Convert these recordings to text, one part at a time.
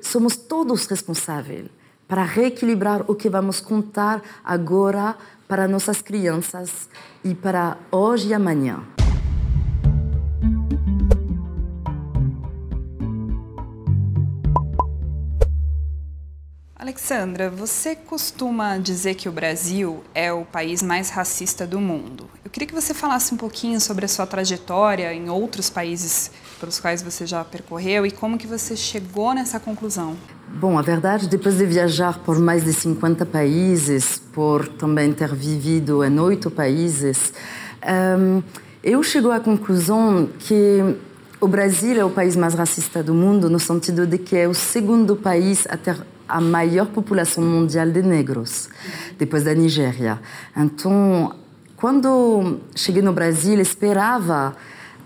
Somos todos responsáveis para reequilibrar o que vamos contar agora para nossas crianças e para hoje e amanhã. Alexandra, você costuma dizer que o Brasil é o país mais racista do mundo queria que você falasse um pouquinho sobre a sua trajetória em outros países pelos quais você já percorreu e como que você chegou nessa conclusão. Bom, a verdade, depois de viajar por mais de 50 países, por também ter vivido em oito países, um, ehm, eu chego à conclusão que o Brasil é o país mais racista do mundo, no sentido de que é o segundo país a ter a maior população mundial de negros, depois da Nigéria. Então, quando cheguei no Brasil, esperava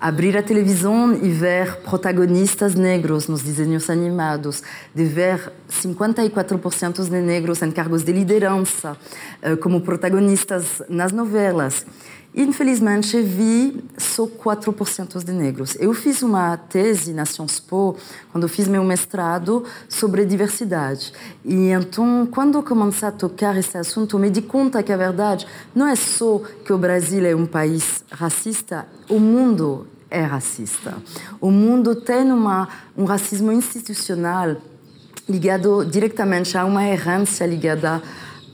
abrir a televisão e ver protagonistas negros nos desenhos animados, de ver 54% de negros em cargos de liderança eh, como protagonistas nas novelas. Infelizmente, vi só 4% de negros. Eu fiz uma tese na Sciences Po, quando fiz meu mestrado, sobre diversidade. E então, quando comecei a tocar esse assunto, me di conta que a verdade não é só que o Brasil é um país racista, o mundo é racista. O mundo tem uma, um racismo institucional ligado diretamente a uma herança ligada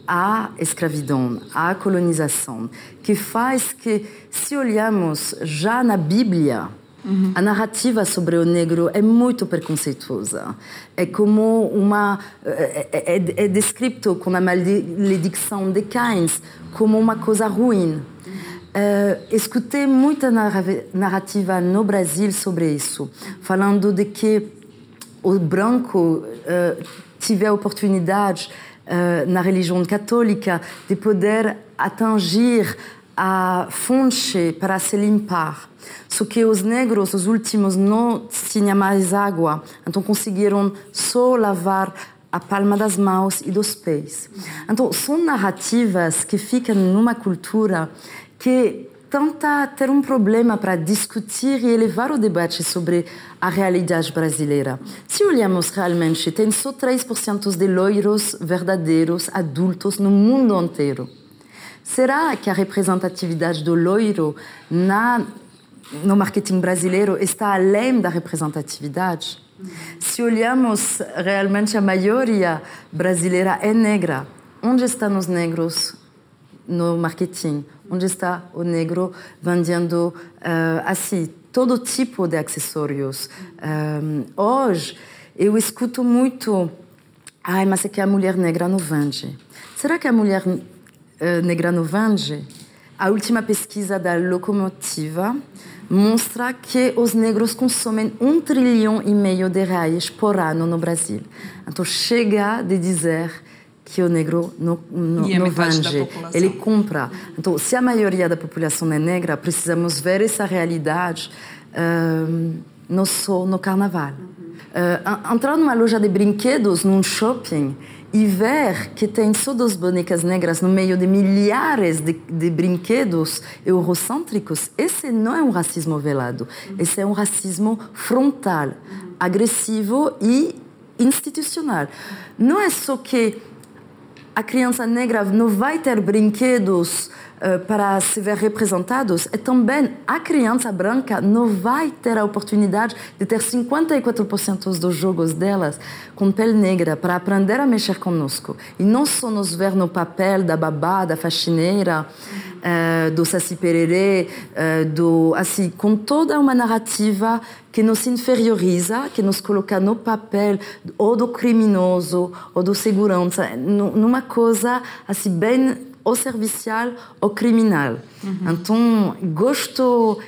à escravidão, à colonização, que faz que, se olharmos já na Bíblia, uhum. a narrativa sobre o negro é muito preconceituosa. É como uma. É, é, é, é descrito com a maledicção de Keynes como uma coisa ruim. Uh, escutei muita narrativa no Brasil sobre isso, falando de que o branco uh, tiver a oportunidade na euh, religião católica de poder atingir a fonte para se limpar. Só que os negros, os últimos, não tinham mais água, então conseguiram só lavar a palma das mãos e dos pés. Então, são narrativas que ficam numa cultura que tenta tá ter um problema para discutir e elevar o debate sobre a realidade brasileira. Se olhamos realmente, tem só 3% de loiros verdadeiros adultos no mundo inteiro. Será que a representatividade do loiro na, no marketing brasileiro está além da representatividade? Se olhamos, realmente a maioria brasileira é negra. Onde estão os negros no marketing? onde está o negro vendendo uh, assim todo tipo de acessórios. Um, eh, hoje eu escuto muito, ai, mas é que a mulher negra não vende. Será que a mulher uh, negra não vende? A última pesquisa da Locomotiva mostra que os negros consomem um trilhão e meio de reais por ano no Brasil. Então chega de dizer que o negro não, não, vende, ele compra. Então, se a maioria da população é negra, precisamos ver essa realidade uh, ah, não no carnaval. Uh, entrar numa loja de brinquedos, num shopping, e ver que tem só duas bonecas negras no meio de milhares de, de, brinquedos eurocêntricos, esse não é um racismo velado. Esse é um racismo frontal, agressivo e institucional. Não é só que a criança negra não vai ter brinquedos eh, para se ver representados, e eh, também a criança branca não vai ter a oportunidade de ter 54% dos jogos delas com pele negra para aprender a mexer conosco. E não só nos ver no papel da babá, da faxineira, eh, do Saci Pererê, do, assim, com toda uma narrativa que nos inferioriza, que nos coloca no papel ou do criminoso ou do segurança, numa coisa assim bem ou servicial ou criminal. Uhum. Então, gosto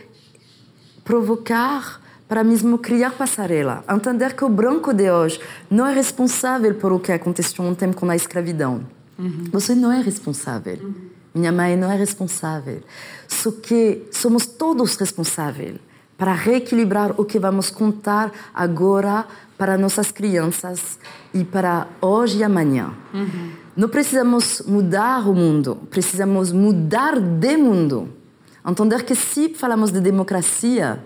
provocar para mesmo criar passarela, entender que o branco de hoje não é responsável por o que aconteceu ontem com a escravidão. Uhum. Você não é responsável. Uhum. Minha mãe não é responsável. Só que somos todos responsáveis para reequilibrar o que vamos contar agora para nossas crianças e para hoje e amanhã. Uhum. Não precisamos mudar o mundo, precisamos mudar de mundo. Entender que se falamos de democracia,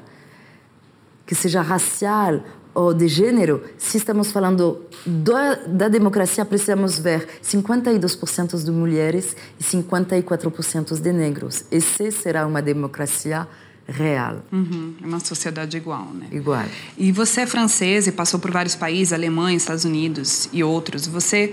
que seja racial ou de gênero, se estamos falando do, da democracia, precisamos ver 52% de mulheres e 54% de negros. Esse será uma democracia real. Uhum, é uma sociedade igual, né? Igual. E você é francesa e passou por vários países, Alemanha, Estados Unidos e outros. Você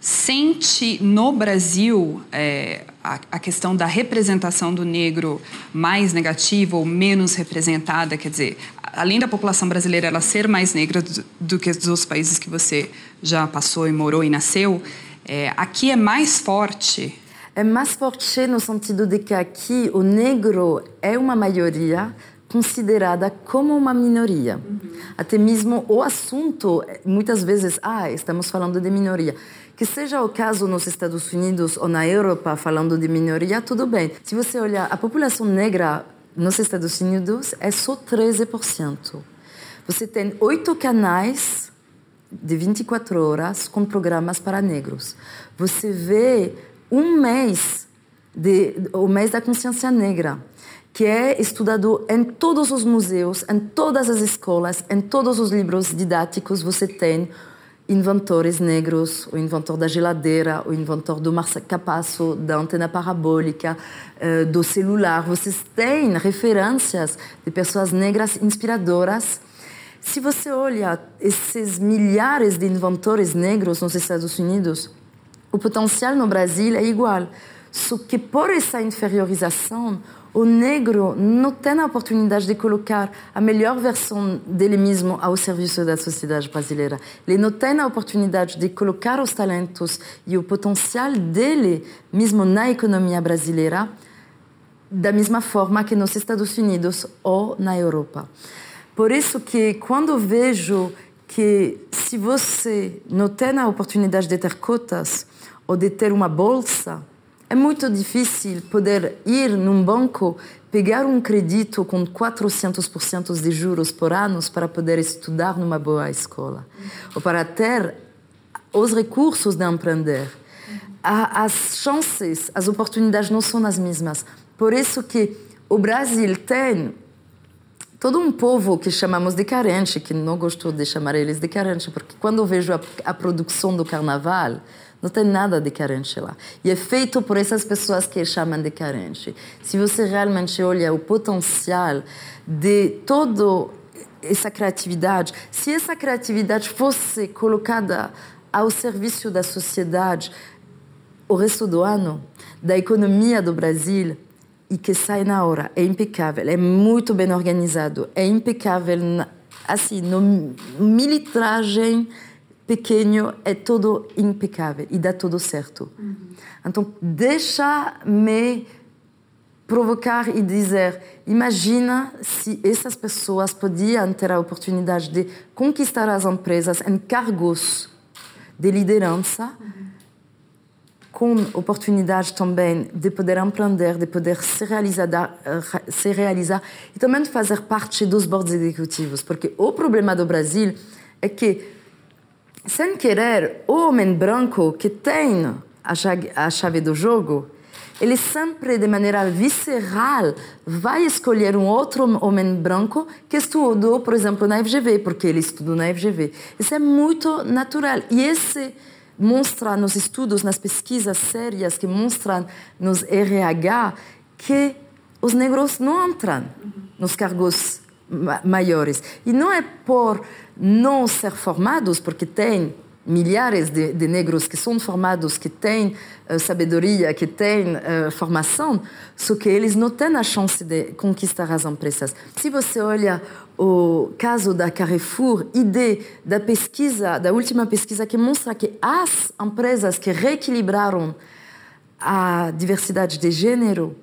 sente no Brasil é, a, a, questão da representação do negro mais negativa ou menos representada? Quer dizer, além da população brasileira ela ser mais negra do, do que dos países que você já passou e morou e nasceu, é, aqui é mais forte? É mais forte no sentido de que aqui o negro é uma maioria considerada como uma minoria. Uhum. Até mesmo o assunto, muitas vezes, ah, estamos falando de minoria que seja o caso nos Estados Unidos ou na Europa, falando de minoria, tudo bem. Se você olhar a população negra nos Estados Unidos, é só 13%. Você tem oito canais de 24 horas com programas para negros. Você vê um mês de, o mês da consciência negra, que é estudado em todos os museus, em todas as escolas, em todos os livros didáticos. Você tem inventores negros, o inventor da geladeira, o inventor do marcapasso da antena parabólica, eh, do celular. Vocês têm referências de pessoas negras inspiradoras. Se você olha esses milhares de inventores negros nos Estados é Unidos, o potencial no Brasil é igual. Só que por essa inferiorização, o negro não tem a oportunidade de colocar a melhor versão dele mesmo ao serviço da sociedade brasileira. Ele não tem a oportunidade de colocar os talentos e o potencial dele mesmo na economia brasileira da mesma forma que nos Estados Unidos ou na Europa. Por isso que quando vejo que se você não tem a oportunidade de ter cotas ou de ter uma bolsa, é muito difícil poder ir num banco, pegar um crédito com 400% de juros por ano para poder estudar numa boa escola, ou para ter os recursos de empreender. As chances, as oportunidades não são as mesmas. Por isso que o Brasil tem todo um povo que chamamos de carente, que não gosto de chamar eles de carente, porque quando eu vejo a, a, produção do carnaval, não tem nada de carente lá. E é feito por essas pessoas que chamam de carente. Se você realmente olha o potencial de toda essa criatividade, se essa criatividade fosse colocada ao serviço da sociedade o resto do ano, da economia do Brasil, e que sai na hora. É impecável, é muito bem organizado, é impecável, assim, no militragem pequeno, é tudo impecável e dá tudo certo. Uhum. Então, deixa-me provocar e dizer: imagina se essas pessoas podiam ter a oportunidade de conquistar as empresas em cargos de liderança. Uhum com oportunidade também de poder empreender, de poder se realizar, se realizar e também de fazer parte dos boards executivos. Porque o problema do Brasil é que, sem querer, o homem branco que tem a chave do jogo, ele sempre, de maneira visceral, vai escolher um outro homem branco que estudou, por exemplo, na FGV, porque ele estudou na FGV. Isso é muito natural. E esse mostra nos estudos, nas pesquisas sérias que mostram nos RH que os negros não entram nos cargos maiores. E não é por não ser formados, porque tem milhares de, de, negros que são formados, que têm uh, sabedoria, que têm uh, formação, só que eles não têm a chance de conquistar as empresas. Se você olha o caso da Carrefour, ID, da pesquisa, da última pesquisa que mostra que as empresas que reequilibraram a diversidade de gênero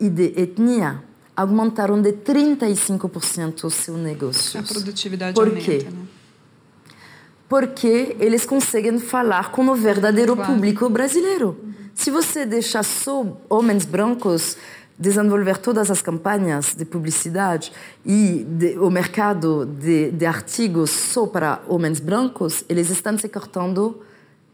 e de etnia aumentaram de 35% o seu negócio. A produtividade Por aumenta, quê? Né? porque eles conseguem falar com o verdadeiro claro. público brasileiro. Se você deixar só homens brancos desenvolver todas as campanhas de publicidade e de, o mercado de, de, artigos só para homens brancos, eles estão se cortando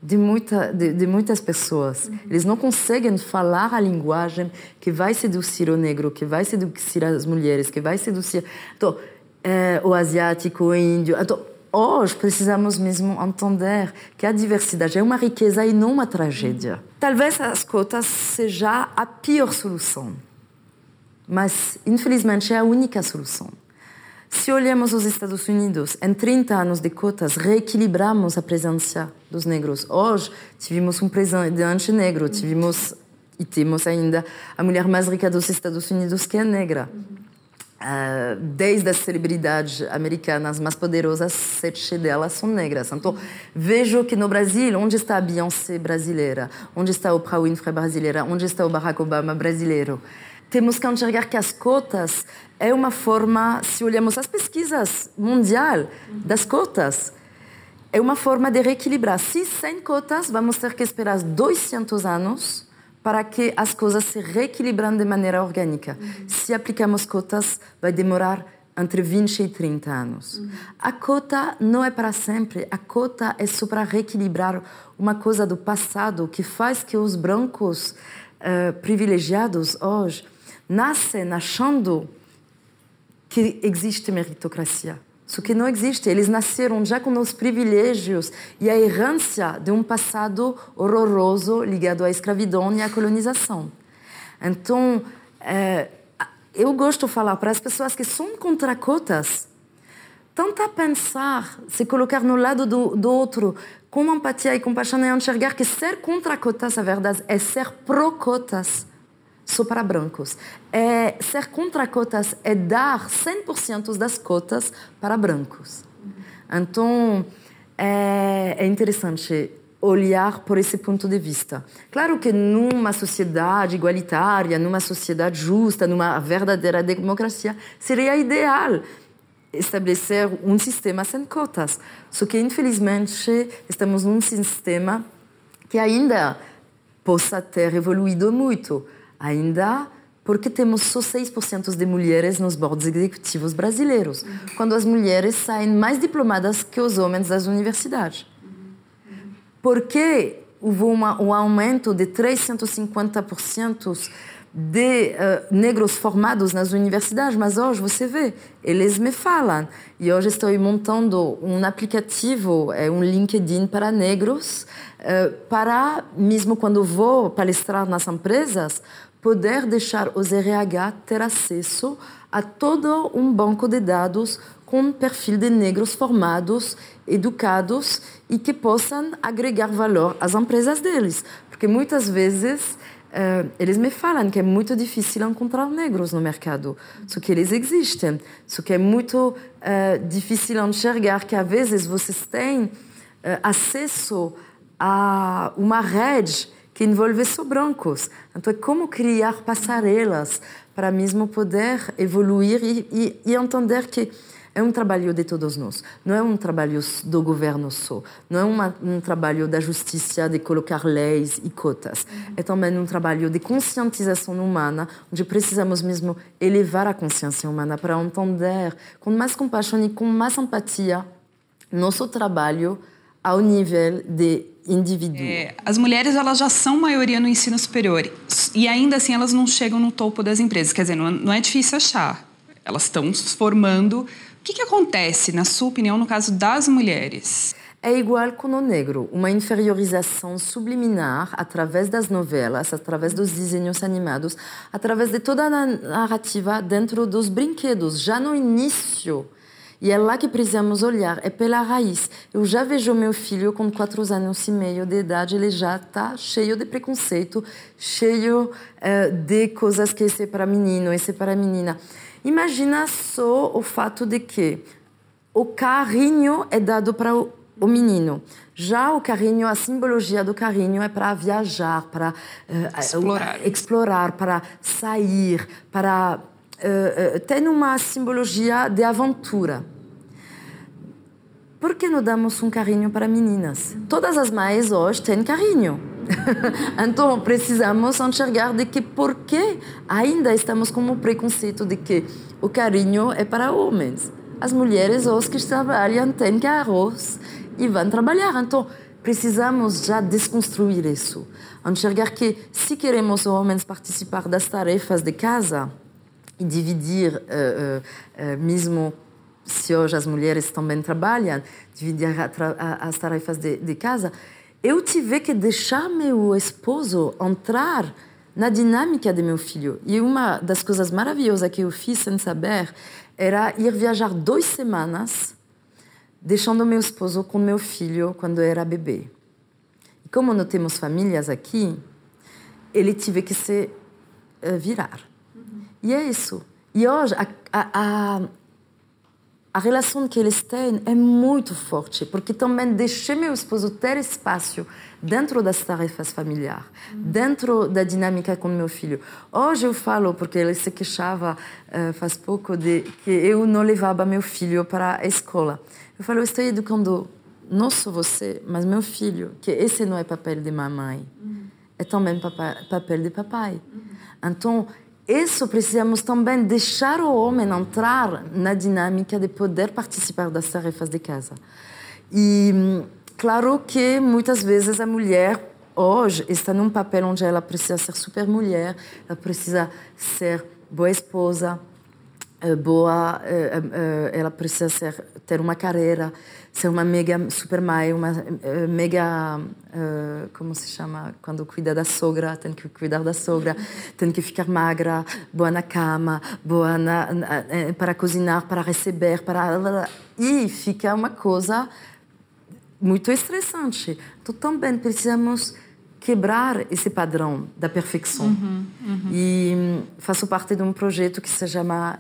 de, muita, de, de muitas pessoas. Uhum. Eles não conseguem falar a linguagem que vai seduzir o negro, que vai seduzir as mulheres, que vai seduzir então, é, o asiático, o índio. Então, hoje precisamos mesmo entender que a diversidade é uma riqueza e não uma tragédia. Talvez as cotas seja a pior solução, mas infelizmente é a única solução. Se olhamos os Estados Unidos, em 30 anos de cotas, reequilibramos a presença dos negros. Hoje, tivemos um presidente negro, tivemos e temos ainda a mulher mais rica dos Estados Unidos, que é negra. Ah, desde as celebridades americanas mais poderosas, sete delas são negras. Então, vejo que no Brasil, onde está a Beyoncé brasileira? Onde está a Oprah Winfrey brasileira? Onde está o Barack Obama brasileiro? Temos que enxergar que as cotas é uma forma, se olhamos as pesquisas mundial das cotas, é uma forma de reequilibrar. Se sem cotas, vamos ter que esperar 200 anos para que as coisas se reequilibram de maneira orgânica. Uhum. Se aplicamos cotas, vai demorar entre 20 e 30 anos. Uhum. A cota não é para sempre, a cota é só para reequilibrar uma coisa do passado que faz que os brancos uh, privilegiados hoje nascem achando que existe meritocracia. Isso que não existe. Eles nasceram já com os privilégios e a errância de um passado horroroso ligado à escravidão e à colonização. Então, é, eu gosto de falar para as pessoas que são contra cotas, tenta pensar, se colocar no lado do, do outro, com empatia e compaixão e enxergar que ser contra cotas, a verdade, é ser pró-cotas só para brancos. É, ser contra cotas é dar 100% das cotas para brancos. Então, é, é interessante olhar por esse ponto de vista. Claro que numa sociedade igualitária, numa sociedade justa, numa verdadeira democracia, seria ideal estabelecer um sistema sem cotas. Só que, infelizmente, estamos num sistema que ainda possa ter evoluído muito ainda porque temos só 6% de mulheres nos boards executivos brasileiros, uhum. quando as mulheres saem mais diplomadas que os homens das universidades. Uhum. Por que houve uma, um aumento de 350% de uh, negros formados nas universidades, mas hoje você vê, eles me falam. E hoje estou montando um aplicativo, é um LinkedIn para negros, eh, para, mesmo quando vou palestrar nas empresas, poder deixar os RH ter acesso a todo um banco de dados com perfil de negros formados, educados e que possam agregar valor às empresas deles. Porque muitas vezes Uh, eles me falam que é muito difícil encontrar negros no mercado, só que eles existem, só que é muito uh, difícil enxergar que às vezes vocês têm uh, acesso a uma rede que envolvesse brancos. Então, é como criar passarelas para mesmo poder evoluir e, e, e entender que é um trabalho de todos nós. Não é um trabalho do governo só. Não é uma, um trabalho da justiça de colocar leis e cotas. É também um trabalho de conscientização humana, onde precisamos mesmo elevar a consciência humana para entender com mais compaixão e com mais empatia nosso trabalho ao nível de indivíduo. É, as mulheres elas já são maioria no ensino superior e ainda assim elas não chegam no topo das empresas. Quer dizer, não, é, não é difícil achar. Elas estão se formando. O que, que acontece, na sua opinião, no caso das mulheres? É igual com o negro, uma inferiorização subliminar através das novelas, através dos desenhos animados, através de toda a narrativa dentro dos brinquedos, já no início e é lá que precisamos olhar, é pela raiz. Eu já vejo meu filho com quatro anos e meio de idade, ele já está cheio de preconceito, cheio eh, de coisas que esse é para menino, esse é para menina. Imagina só o fato de que o carrinho é dado para o, o menino. Já o carrinho, a simbologia do carrinho é para viajar, para uh, explorar, eh, explorar para sair, para eh, eh, tem uma simbologia de aventura. Por que não damos um carrinho para meninas? Todas as mães hoje têm carrinho. então precisamos enxergar de que por que ainda estamos com o preconceito de que o carinho é para homens. As mulheres hoje que trabalham têm carros e vão trabalhar. Então precisamos já desconstruir isso, enxergar que se queremos homens participar das tarefas de casa, e dividir uh, uh, mesmo se hoje as mulheres também trabalham, dividir a, a, as tarefas de, de, casa, eu tive que deixar meu esposo entrar na dinâmica de meu filho. E uma das coisas maravilhosas que eu fiz sem saber era ir viajar duas semanas, deixando meu esposo com meu filho quando era bebê. E como não temos famílias aqui, ele tive que se virar. E é isso. E hoje, a, a, a relação que eles têm é muito forte, porque também deixei meu esposo ter espaço dentro das tarefas familiares, hum. dentro da dinâmica com meu filho. Hoje eu falo, porque ele se queixava uh, faz pouco, de que eu não levava meu filho para a escola. Eu falo, eu estou educando não só você, mas meu filho, que esse não é papel de mamãe, hum. é também papel de papai. Uhum. Então, isso precisamos também deixar o homem entrar na dinâmica de poder participar das tarefas de casa. E claro que muitas vezes a mulher hoje está num papel onde ela precisa ser super mulher, ela precisa ser boa esposa, eh, boa, eh, eh, ela precisa ser, ter uma carreira, ser uma mega super mãe, uma mega, como se chama, quando cuida da sogra, tem que cuidar da sogra, tem que ficar magra, boa na cama, boa na, para cozinhar, para receber, para e fica uma coisa muito estressante. Então também precisamos quebrar esse padrão da perfeição. Uhum, uhum. E hum, faço parte de um projeto que se chama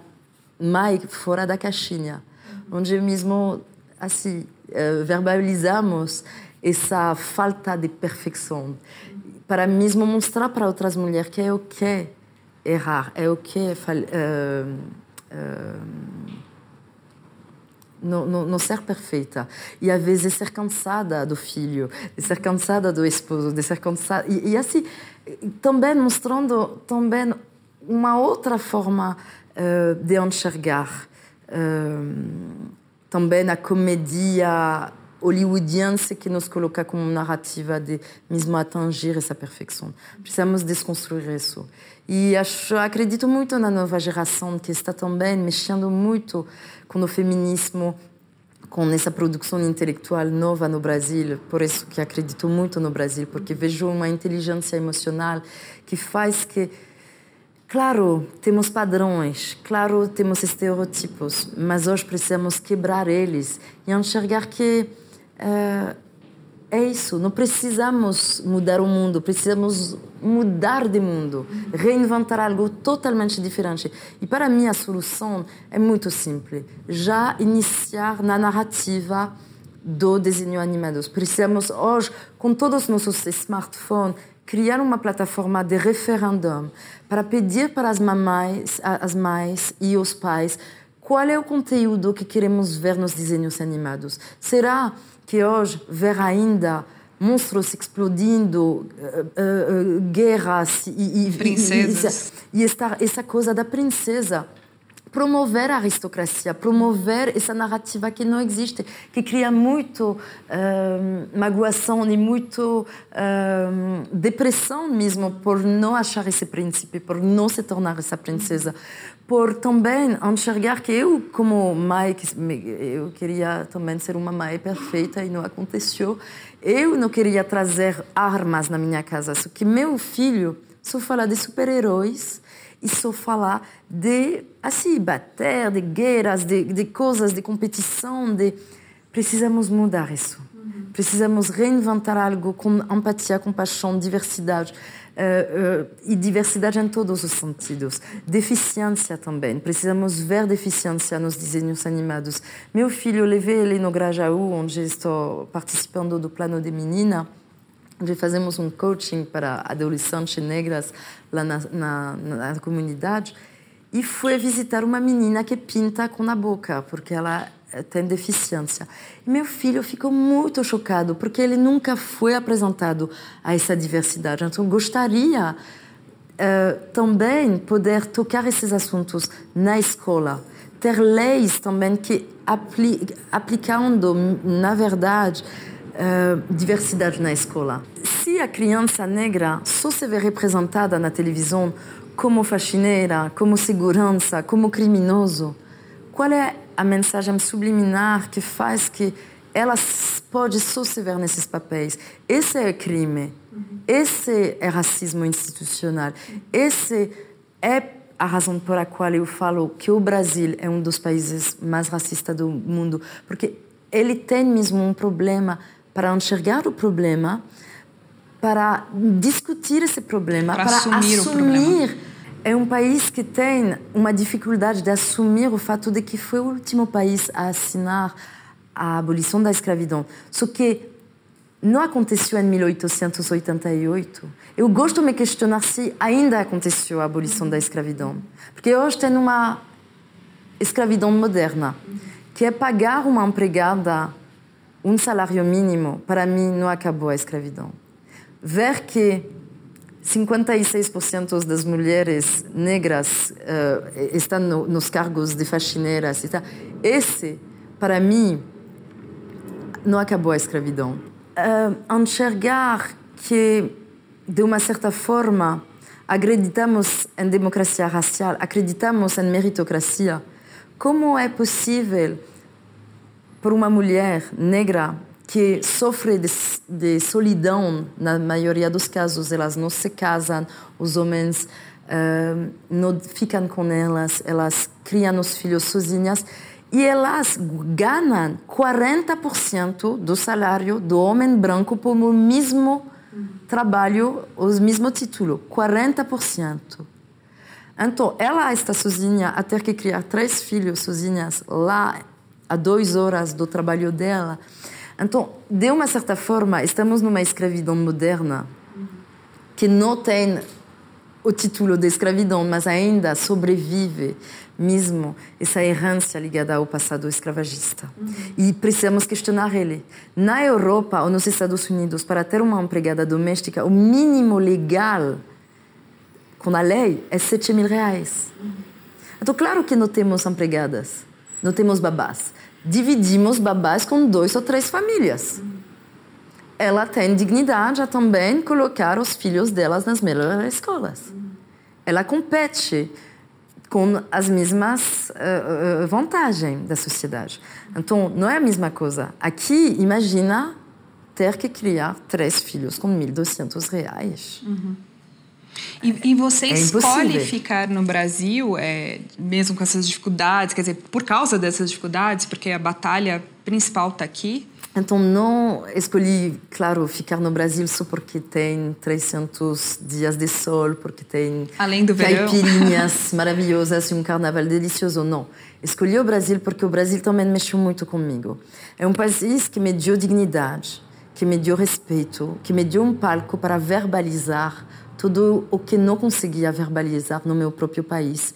mais fora da caixinha, uhum. onde mesmo assim eh, verbalizamos essa falta de perfeição para mesmo mostrar para outras mulheres que é o que errar, é o que uh, uh, não, não, ser perfeita. E às vezes ser cansada do filho, ser cansada do esposo, de ser cansada. E, e assim, também mostrando também uma outra forma eh, de enxergar eh, também a comédia hollywoodiense que nos coloca como narrativa de mesmo atingir essa perfeição. Precisamos desconstruir isso. E acho, acredito muito na nova geração que está também mexendo muito com o feminismo, com essa produção intelectual nova no Brasil. Por isso que acredito muito no Brasil, porque vejo uma inteligência emocional que faz que Claro, temos padrões, claro, temos estereotipos, mas hoje precisamos quebrar eles e enxergar que uh, é isso, não precisamos mudar o mundo, precisamos mudar de mundo, reinventar algo totalmente diferente. E para mim a solução é muito simples, já iniciar na narrativa do desenho animado. Precisamos hoje, com todos os nossos smartphones, criar uma plataforma de referendum para pedir para as mamães, as mães e os pais qual é o conteúdo que queremos ver nos desenhos animados. Será que hoje ver ainda monstros explodindo, uh, uh, guerras e, e princesas e, e, e essa coisa da princesa promover a aristocracia, promover essa narrativa que não existe, que cria muito eh, magoação e muito eh, depressão mesmo por não achar esse príncipe, por não se tornar essa princesa, por também enxergar que eu, como mãe, eu queria também ser uma mãe perfeita e não aconteceu, eu não queria trazer armas na minha casa, só que meu filho sou falar de super-heróis e sou falar de assim bater, de guerras, de, de coisas, de competição, de precisamos mudar isso. Uhum. Precisamos reinventar algo com empatia, compaixão, diversidade. Uh, uh, e diversidade em todos os sentidos. Deficiência também. Precisamos ver deficiência nos desenhos animados. Meu filho, levei ele no Grajaú, onde estou participando do Plano de Menina onde fazemos um coaching para adolescentes negras lá na, na, na comunidade e fui visitar uma menina que pinta com a boca, porque ela eh, tem deficiência. E meu filho ficou muito chocado, porque ele nunca foi apresentado a essa diversidade. Então, gostaria uh, também poder tocar esses assuntos na escola. Ter leis também que, apli aplicando, na verdade, eh, diversidade na escola. Se a criança negra só se vê representada na televisão como faxineira, como segurança, como criminoso, qual é a mensagem subliminar que faz que ela pode só se ver nesses papéis? Esse é crime, uhum. esse é racismo institucional, uhum. esse é a razão pela qual eu falo que o Brasil é um dos países mais racistas do mundo, porque ele tem mesmo um problema para enxergar o problema, para discutir esse problema, para, para assumir, assumir problema. É um país que tem uma dificuldade de assumir o fato de que foi o último país a assinar a abolição da escravidão. Só que não aconteceu em 1888. Eu gosto de me questionar se ainda aconteceu a abolição da escravidão. Porque hoje tem uma escravidão moderna, que é pagar uma empregada um salário mínimo, para mim, não acabou a escravidão. Ver que 56% das mulheres negras uh, eh, estão no, nos cargos de faxineiras e tal, esse, para mim, não acabou a escravidão. Uh, eh, enxergar que, de uma certa forma, acreditamos em democracia racial, acreditamos em meritocracia. Como é possível por uma mulher negra que sofre de, de, solidão, na maioria dos casos, elas não se casam, os homens uh, não ficam com elas, elas criam os filhos sozinhas e elas ganham 40% do salário do homem branco pelo mesmo trabalho, o mesmo título, 40%. Então, ela está sozinha a ter que criar três filhos sozinhas lá a duas horas do trabalho dela. Então, de uma certa forma, estamos numa escravidão moderna que não tem o título de escravidão, mas ainda sobrevive mesmo essa errância ligada ao passado escravagista. Uhum. E precisamos questionar ele. Na Europa ou nos Estados Unidos, para ter uma empregada doméstica, o mínimo legal com a lei é 7 mil reais. Uhum. Então, claro que não temos empregadas, não temos babás dividimos babás com dois ou três famílias. Ela tem dignidade a também colocar os filhos delas nas melhores escolas. Ela compete com as mesmas uh, eh, uh, eh, vantagens da sociedade. Então, não é a mesma coisa. Aqui, imagina ter que criar três filhos com 1.200 reais. Uhum. E, e você é escolhe impossível. ficar no Brasil, é, mesmo com essas dificuldades, quer dizer, por causa dessas dificuldades, porque a batalha principal está aqui? Então, não escolhi, claro, ficar no Brasil só porque tem 300 dias de sol, porque tem Além do caipirinhas maravilhosas e um carnaval delicioso. Não. Escolhi o Brasil porque o Brasil também mexeu muito comigo. É um país que me deu dignidade, que me deu respeito, que me deu um palco para verbalizar tudo o que não conseguia verbalizar no meu próprio país,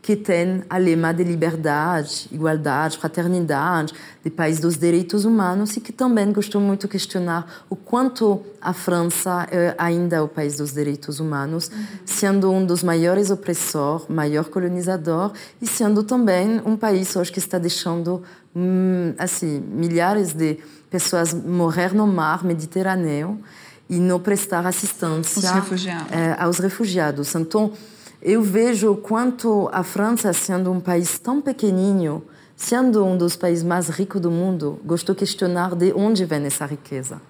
que tem a lema de liberdade, igualdade, fraternidade, de país dos direitos humanos e que também gostou muito de questionar o quanto a França eh, é ainda o país dos direitos humanos, uhum. sendo um dos maiores opressores, maior colonizador e sendo também um país hoje que está deixando hum, assim milhares de pessoas morrer no mar Mediterrâneo e não prestar assistência É, aos refugiados. Então, eu vejo quanto a França, sendo um país tão pequenininho, sendo um dos países mais ricos do mundo, gostou de questionar de onde vem essa riqueza.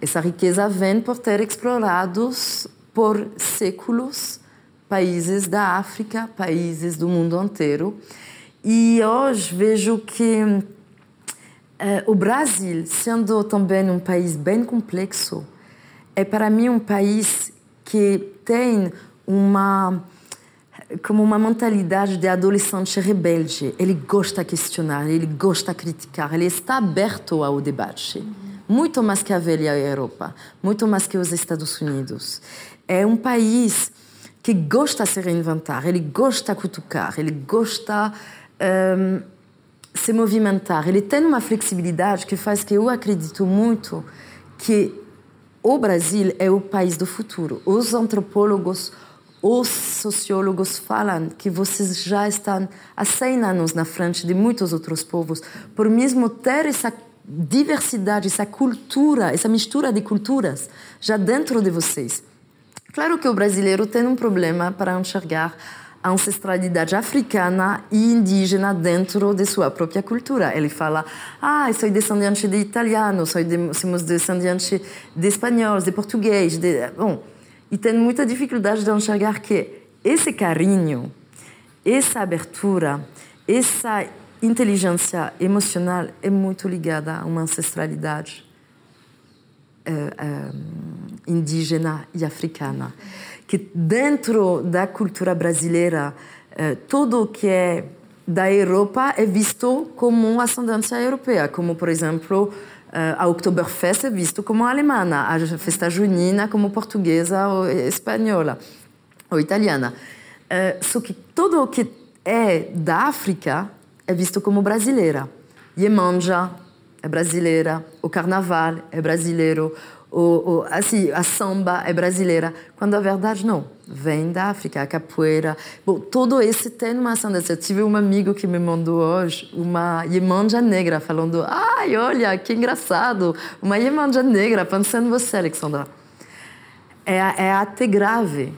Essa riqueza vem por ter explorados por séculos países da África, países do mundo inteiro. E hoje vejo que eh, o Brasil, sendo também um país bem complexo, é para mim um país que tem uma como uma mentalidade de adolescente rebelde. Ele gosta de questionar, ele gosta de criticar, ele está aberto ao debate. Muito mais que a velha Europa, muito mais que os Estados Unidos. É um país que gosta de se reinventar, ele gosta de cutucar, ele gosta. Um, ehm, se movimentar. Ele tem uma flexibilidade que faz que eu acredito muito que o Brasil é o país do futuro. Os antropólogos, os sociólogos falam que vocês já estão há 100 anos na frente de muitos outros povos, por mesmo ter essa diversidade, essa cultura, essa mistura de culturas já dentro de vocês. Claro que o brasileiro tem um problema para enxergar ancestralidade africana e indígena dentro de sua própria cultura. Ele fala, ah, eu sou descendente de italiano, sou de, somos descendentes de espanhóis, de português, de... Bom, e tem muita dificuldade de enxergar que esse carinho, essa abertura, essa inteligência emocional é muito ligada a uma ancestralidade uh, uh, indígena e africana que dentro da cultura brasileira, eh, tudo que é da Europa é visto como ascendência europeia, como, por exemplo, eh, a Oktoberfest é visto como alemã, a festa junina como portuguesa ou espanhola ou italiana. Eh, só que tudo o que é da África é visto como brasileira. Iemanja é brasileira, o carnaval é brasileiro, assim, a samba é brasileira, quando a verdade não, vem da África, a capoeira. Bom, todo esse tem uma ascendência. Eu tive um amigo que me mandou hoje uma Yemanja negra, falando: ai, olha, que engraçado, uma Yemanja negra, pensando em você, Alexandra. É, é até grave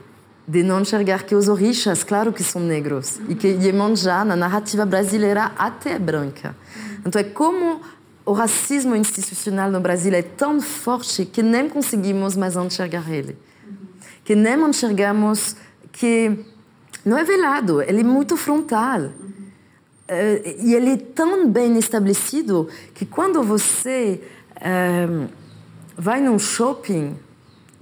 de não enxergar que os orixás, claro que são negros, e que Yemanja, na narrativa brasileira, até é branca. Então, é como o racismo institucional no Brasil é tão forte que nem conseguimos mais enxergar ele. Que nem enxergamos que não é velado, ele é muito frontal. Eh, e ele é tão bem estabelecido que quando você eh, vai num shopping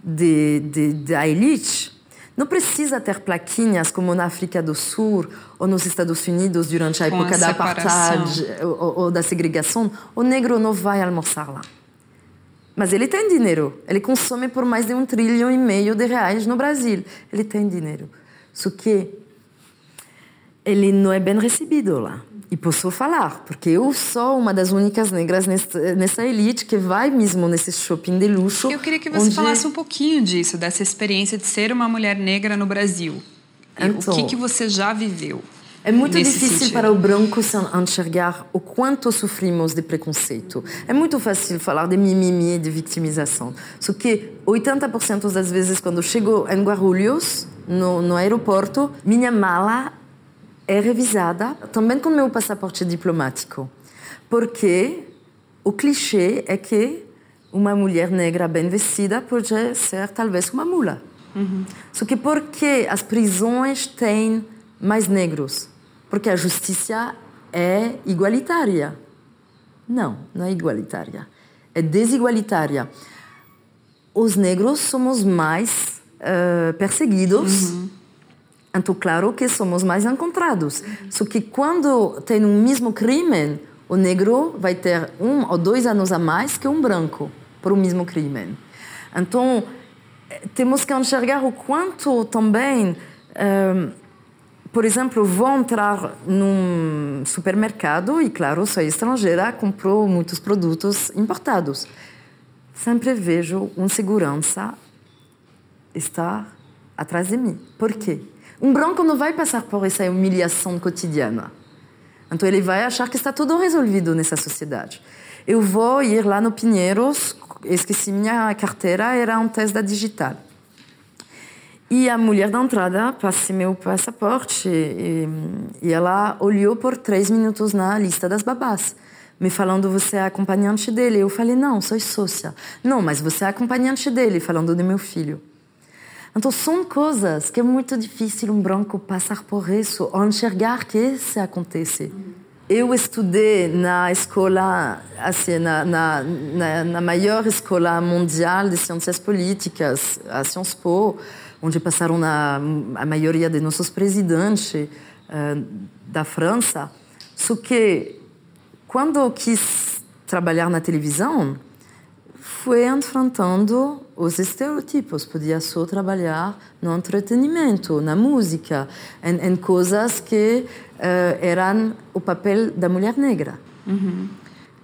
de, de, da elite, não precisa ter plaquinhas como na África do Sul ou nos Estados Unidos durante a época a da apartheid ou, ou da segregação. O negro não vai almoçar lá. Mas ele tem dinheiro. Ele consome por mais de um trilhão e meio de reais no Brasil. Ele tem dinheiro. Só que ele não é bem recebido lá. E posso falar, porque eu sou uma das únicas negras nessa elite que vai mesmo nesse shopping de luxo. Eu queria que você onde... falasse um pouquinho disso, dessa experiência de ser uma mulher negra no Brasil. Então, o que, que você já viveu? É muito difícil sentido. para o branco enxergar o quanto sofrimos de preconceito. É muito fácil falar de mimimi e de vitimização. Só que 80% das vezes, quando chego em Guarulhos, no, no aeroporto, minha mala é revisada também com meu passaporte diplomático, porque o clichê é que uma mulher negra bem vestida pode ser talvez uma mula. Uhum. Só que por que as prisões têm mais negros? Porque a justiça é igualitária. Não, não é igualitária. É desigualitária. Os negros somos mais uh, perseguidos. Uhum então, claro que somos mais encontrados. Só que quando tem um mesmo crime, o negro vai ter um ou dois anos a mais que um branco por o mesmo crime. Então, temos que enxergar o quanto também, um, ehm, por exemplo, vou entrar num supermercado e, claro, sou é estrangeira, compro muitos produtos importados. Sempre vejo um segurança estar atrás de mim. Por quê? Um branco não vai passar por essa humilhação cotidiana. Então ele vai achar que está tudo resolvido nessa sociedade. Eu vou ir lá no Pinheiros, esqueci minha carteira, era um teste da digital. E a mulher da entrada, passei meu passaporte e, e ela olhou por três minutos na lista das babás me falando você é acompanhante dele. Eu falei, não, sou sócia. Não, mas você é acompanhante dele, falando do meu filho. Então, são coisas que é muito difícil um branco passar por isso, ou enxergar que isso acontece. Eu estudei na escola, assim, na, na, na, na maior escola mundial de ciências políticas, a Sciences Po, onde passaram a, a maioria de nossos presidentes uh, da França. Só que, quando eu quis trabalhar na televisão, foi enfrentando os estereotipos. Podia só trabalhar no entretenimento, na música, em, em coisas que uh, eram o papel da mulher negra. Uhum.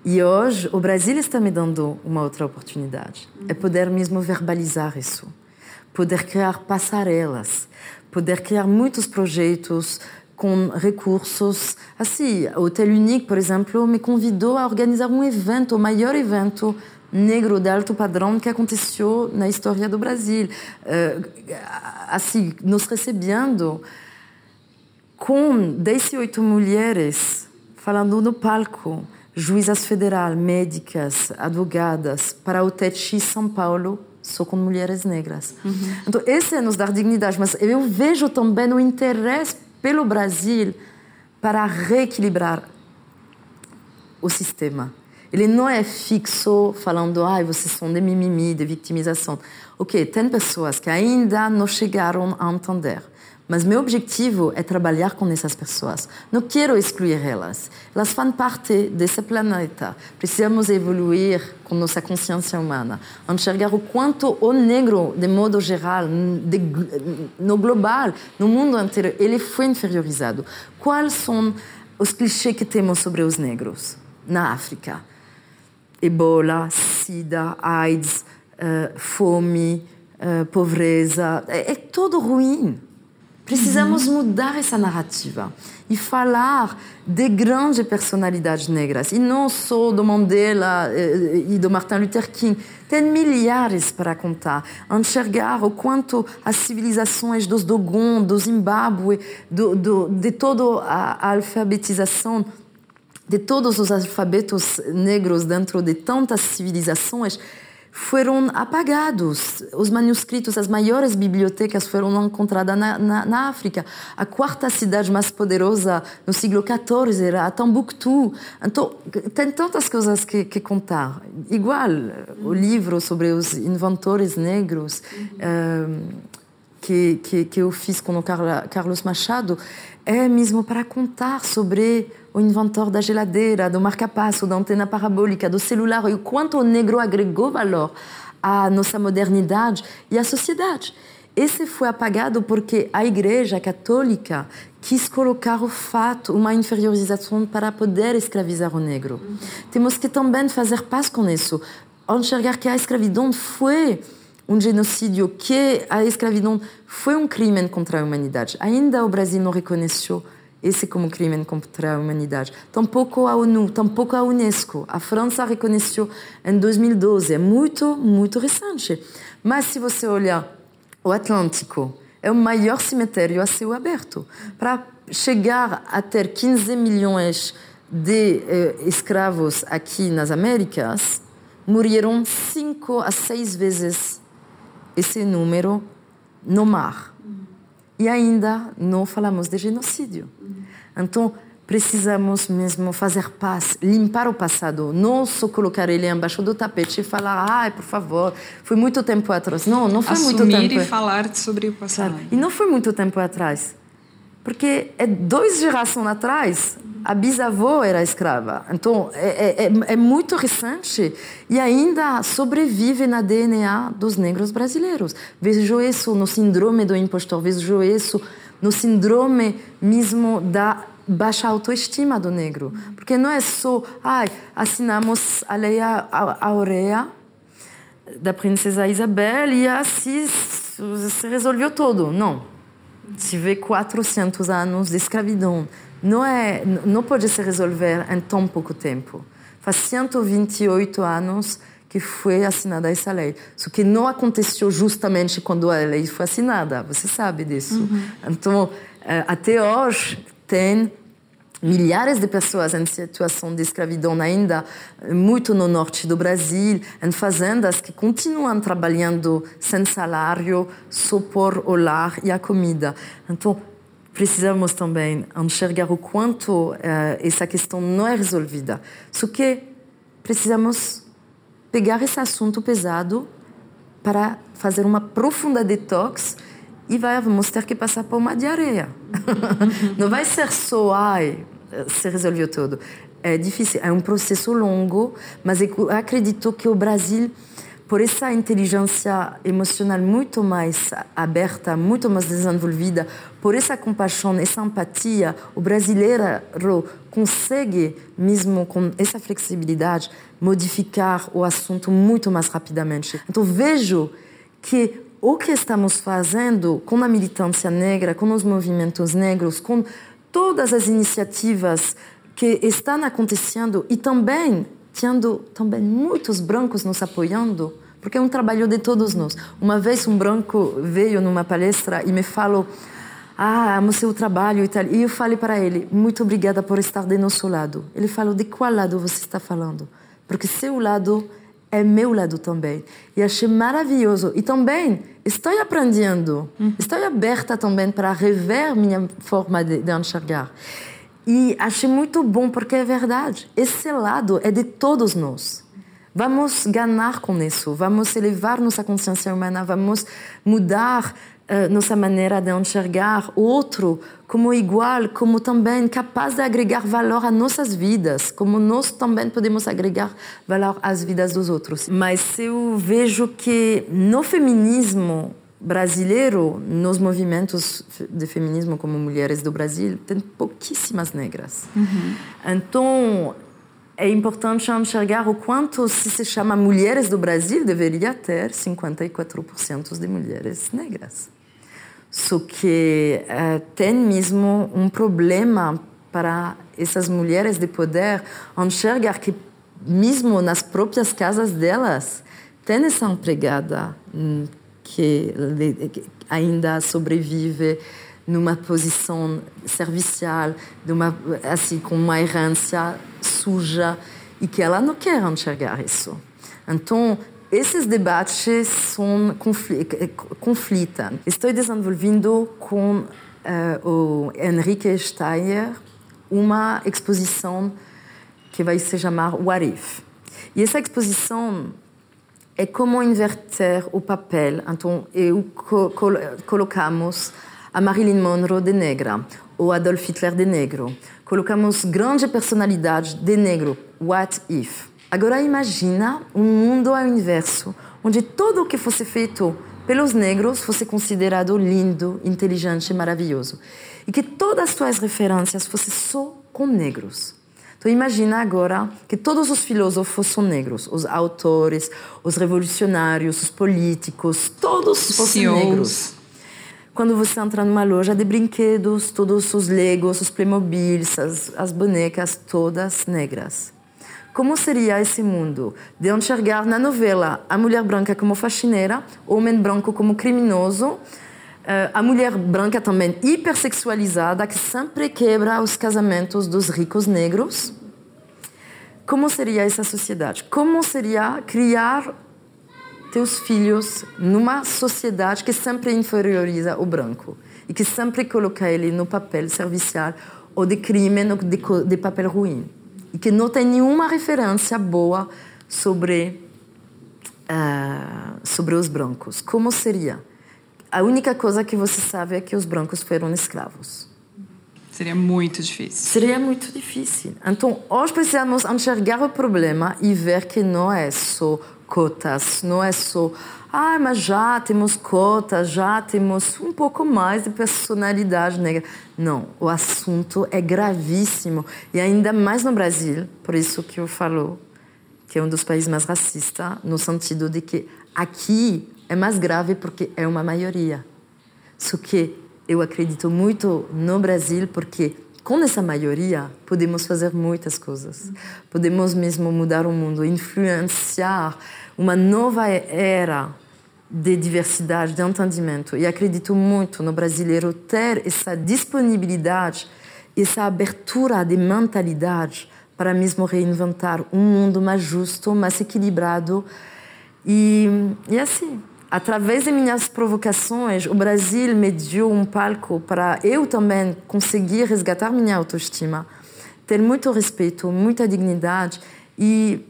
E hoje o Brasil está me dando uma outra oportunidade. É uhum. É poder mesmo verbalizar isso, poder criar passarelas, poder criar muitos projetos com recursos. Assim, o Hotel Unique, por exemplo, me convidou a organizar um evento, o maior evento negro de alto padrão que aconteceu na história do Brasil. Eh, assim, nos recebendo com 18 mulheres falando no palco, juízas federais, médicas, advogadas, para o TETI São Paulo, só com mulheres negras. Uhum. Então, esse é nos dar dignidade, mas eu vejo também o interesse pelo Brasil para reequilibrar o sistema. Ele não é fixo falando, ai, ah, vocês são de mimimi, de victimização. Ok, tem pessoas que ainda não chegaram a entender. Mas meu objetivo é trabalhar com essas pessoas. Não quero excluir elas. Elas fazem parte desse planeta. Precisamos evoluir com nossa consciência humana. Enxergar o quanto o negro, de modo geral, de, no global, no mundo inteiro, ele foi inferiorizado. Quais são os clichês que temos sobre os negros na África? ebola, sida, AIDS, uh, fome, uh, pobreza. É, é todo ruim. Precisamos uhum. mudar essa narrativa e falar de grandes personalidades negras. E não só do Mandela eh, e do Martin Luther King. Tem milhares para contar. Enxergar o quanto as civilizações dos Dogon, do Zimbábue, do, do, de toda a alfabetização de todos os alfabetos negros dentro de tantas civilizações foram apagados. Os manuscritos, as maiores bibliotecas foram encontradas na, na, na, África. A quarta cidade mais poderosa no século XIV era Timbuktu. Então, tem tantas coisas que, que contar. Igual o uhum. livro sobre os inventores negros. Uhum. Um, eh, que, que, que, eu fiz com o Carla, Carlos Machado, é mesmo para contar sobre o inventor da geladeira, do marca-passo, da antena parabólica, do celular e o quanto o negro agregou valor à nossa modernidade e à sociedade. Esse foi apagado porque a Igreja Católica quis colocar o fato, uma inferiorização para poder escravizar o negro. Uhum. Temos que também fazer paz com isso, enxergar que a escravidão foi um genocídio que a escravidão foi um crime contra a humanidade. Ainda o Brasil não reconheceu esse como crime contra a humanidade. Tampouco a ONU, tampouco a Unesco. A França reconheceu em 2012, é muito, muito recente. Mas se você olhar o Atlântico, é o maior cemitério a céu aberto. Para chegar a ter 15 milhões de eh, escravos aqui nas Américas, morreram cinco a seis vezes esse número no mar. E ainda não falamos de genocídio. Então, precisamos mesmo fazer paz, limpar o passado, não só colocar ele embaixo do tapete e falar, ai, ah, por favor, foi muito tempo atrás. Não, não foi Assumir muito tempo. Assumir e falar sobre o passado. Sabe? E não foi muito tempo atrás. Porque é dois gerações atrás, a bisavó era escrava. Então, é, é, é, é muito recente e ainda sobrevive na DNA dos negros brasileiros. Vejo isso no síndrome do impostor, vejo isso no síndrome mesmo da baixa autoestima do negro. Porque não é só, ai, assinamos a lei Aurea da princesa Isabel e assim se resolveu todo. Não tive 400 anos de escravidão. Não, é, não pode se resolver em tão pouco tempo. Faz 128 anos que foi assinada essa lei. Isso que não aconteceu justamente quando a lei foi assinada, você sabe disso. Uhum. Então, eh, até hoje, tem milhares de pessoas em situação de escravidão ainda muito no norte do Brasil, em fazendas que continuam trabalhando sem salário, só por o lar e a comida. Então, precisamos também enxergar o quanto eh, essa questão não é resolvida. Só que precisamos pegar esse assunto pesado para fazer uma profunda detox e vai, vamos ter que passar por uma diarreia. Não vai ser só, ai, se resolveu tudo. É difícil, é um processo longo, mas eu acredito que o Brasil, por essa inteligência emocional muito mais aberta, muito mais desenvolvida, por essa compaixão, essa empatia, o brasileiro consegue, mesmo com essa flexibilidade, modificar o assunto muito mais rapidamente. Então, vejo que o que estamos fazendo com a militância negra, com os movimentos negros, com todas as iniciativas que estão acontecendo e também tendo também muitos brancos nos apoiando, porque é um trabalho de todos nós. Uma vez um branco veio numa palestra e me falou: "Ah, amo seu trabalho e tal". E eu falei para ele: "Muito obrigada por estar de nosso lado". Ele falou: "De qual lado você está falando?" Porque seu lado é meu lado também. E achei maravilhoso. E também estou aprendendo, uhum. estou aberta também para rever minha forma de, de enxergar. E achei muito bom, porque é verdade. Esse lado é de todos nós. Vamos ganhar com isso, vamos elevar nossa consciência humana, vamos mudar eh, nossa maneira de enxergar o outro como igual, como também capaz de agregar valor às nossas vidas, como nós também podemos agregar valor às vidas dos outros. Mas eu vejo que no feminismo brasileiro, nos movimentos de feminismo como Mulheres do Brasil, tem pouquíssimas negras. Uhum. Então, é importante enxergar o quanto se se chama mulheres do Brasil deveria ter 54% de mulheres negras. Só que uh, tem mesmo um problema para essas mulheres de poder enxergar que mesmo nas próprias casas delas tem essa empregada hum, que ainda sobrevive numa posição servicial, numa, assim com uma herança suja e que ela não quer enxergar isso. Então, esses debates são conflitam. Estou desenvolvendo com uh, o Henrique Steyer uma exposição que vai se chamar What If. E essa exposição é como inverter o papel. Então, eu col colocamos a Marilyn Monroe de negra, ou Adolf Hitler de negro. Colocamos grande personalidade de negro. What if? Agora imagina um mundo ao inverso, onde tudo o que fosse feito pelos negros fosse considerado lindo, inteligente e maravilhoso, e que todas as suas referências fossem só com negros. Então imagina agora que todos os filósofos são negros, os autores, os revolucionários, os políticos, todos fossem negros. Quando você entra numa loja de brinquedos, todos os Legos, os Playmobiles, as, as bonecas, todas negras. Como seria esse mundo de enxergar na novela a mulher branca como faxineira, o homem branco como criminoso, eh, a mulher branca também hipersexualizada, que sempre quebra os casamentos dos ricos negros? Como seria essa sociedade? Como seria criar teus filhos numa sociedade que sempre inferioriza o branco e que sempre coloca ele no papel servicial ou de crime ou de, de papel ruim e que não tem nenhuma referência boa sobre uh, sobre os brancos. Como seria? A única coisa que você sabe é que os brancos foram escravos. Seria muito difícil. Seria muito difícil. Então, hoje precisamos enxergar o problema e ver que não é só cotas, não é só, ah, mas já temos cotas, já temos um pouco mais de personalidade negra. Não, o assunto é gravíssimo e ainda mais no Brasil, por isso que eu falo que é um dos países mais racistas, no sentido de que aqui é mais grave porque é uma maioria. Só que eu acredito muito no Brasil porque com essa maioria podemos fazer muitas coisas. Podemos mesmo mudar o mundo, influenciar uma nova era de diversidade, de entendimento. E acredito muito no brasileiro ter essa disponibilidade, essa abertura de mentalidade para mesmo reinventar um mundo mais justo, mais equilibrado. E, e é assim, Através de minhas provocações, o Brasil me deu um palco para eu também conseguir resgatar minha autoestima, ter muito respeito, muita dignidade e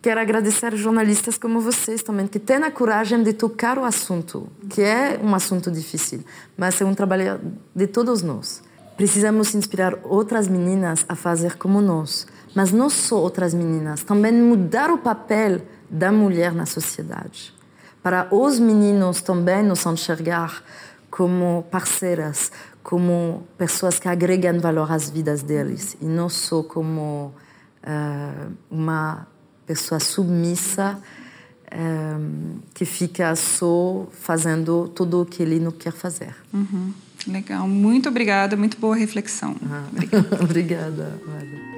quero agradecer jornalistas como vocês também que têm a coragem de tocar o assunto, que é um assunto difícil, mas é um trabalho de todos nós. Precisamos inspirar outras meninas a fazer como nós, mas não só outras meninas, também mudar o papel da mulher na sociedade para os meninos também nos enxergar como parceiras, como pessoas que agregam valor às vidas deles e não só como uh, uma pessoa submissa um, eh, que fica só fazendo tudo o que ele não quer fazer. Uhum. Legal, muito obrigada, muito boa reflexão. Ah, obrigada. obrigada